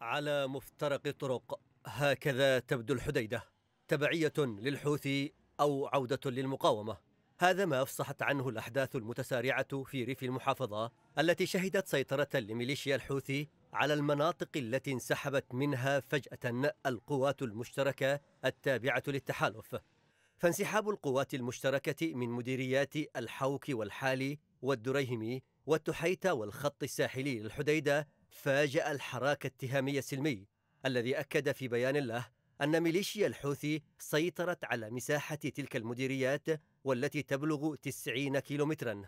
على مفترق طرق هكذا تبدو الحديدة تبعية للحوثي أو عودة للمقاومة هذا ما أفصحت عنه الأحداث المتسارعة في ريف المحافظة التي شهدت سيطرة لميليشيا الحوثي على المناطق التي انسحبت منها فجأة القوات المشتركة التابعة للتحالف فانسحاب القوات المشتركة من مديريات الحوك والحالي والدريهمي والتحيتة والخط الساحلي للحديدة فاجأ الحراك التهامي السلمي الذي أكد في بيان له أن ميليشيا الحوثي سيطرت على مساحة تلك المديريات والتي تبلغ 90 كيلومترا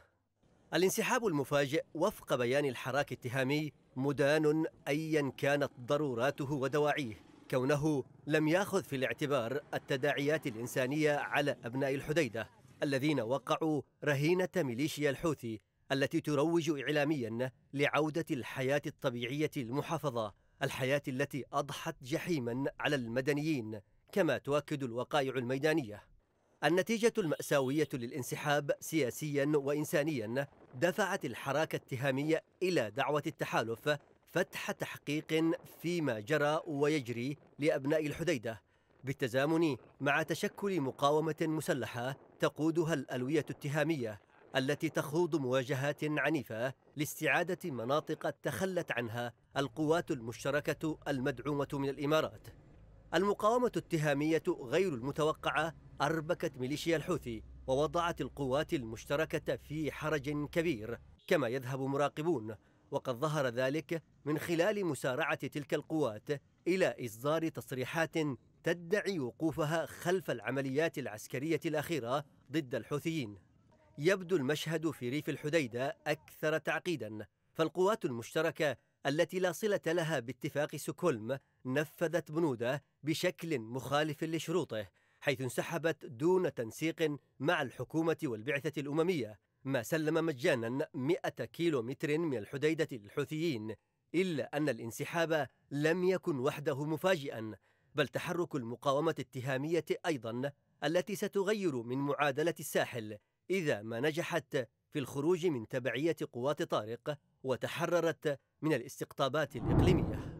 الانسحاب المفاجئ وفق بيان الحراك التهامي مدان أيا كانت ضروراته ودواعيه كونه لم ياخذ في الاعتبار التداعيات الإنسانية على أبناء الحديدة الذين وقعوا رهينة ميليشيا الحوثي التي تروج إعلاميا لعودة الحياة الطبيعية المحافظة الحياة التي أضحت جحيما على المدنيين كما تؤكد الوقائع الميدانية النتيجة المأساوية للانسحاب سياسيا وإنسانيا دفعت الحراك التهامية إلى دعوة التحالف فتح تحقيق فيما جرى ويجري لأبناء الحديدة بالتزامن مع تشكل مقاومة مسلحة تقودها الألوية التهامية التي تخوض مواجهات عنيفة لاستعادة مناطق تخلت عنها القوات المشتركة المدعومة من الإمارات المقاومة التهامية غير المتوقعة أربكت ميليشيا الحوثي ووضعت القوات المشتركة في حرج كبير كما يذهب مراقبون وقد ظهر ذلك من خلال مسارعة تلك القوات إلى إصدار تصريحات تدعي وقوفها خلف العمليات العسكرية الأخيرة ضد الحوثيين يبدو المشهد في ريف الحديدة أكثر تعقيدا فالقوات المشتركة التي لا صلة لها باتفاق سوكولم نفذت بنوده بشكل مخالف لشروطه حيث انسحبت دون تنسيق مع الحكومة والبعثة الأممية ما سلم مجانا 100 كيلو متر من الحديدة للحوثيين إلا أن الانسحاب لم يكن وحده مفاجئا بل تحرك المقاومة التهامية أيضا التي ستغير من معادلة الساحل إذا ما نجحت في الخروج من تبعية قوات طارق وتحررت من الاستقطابات الإقليمية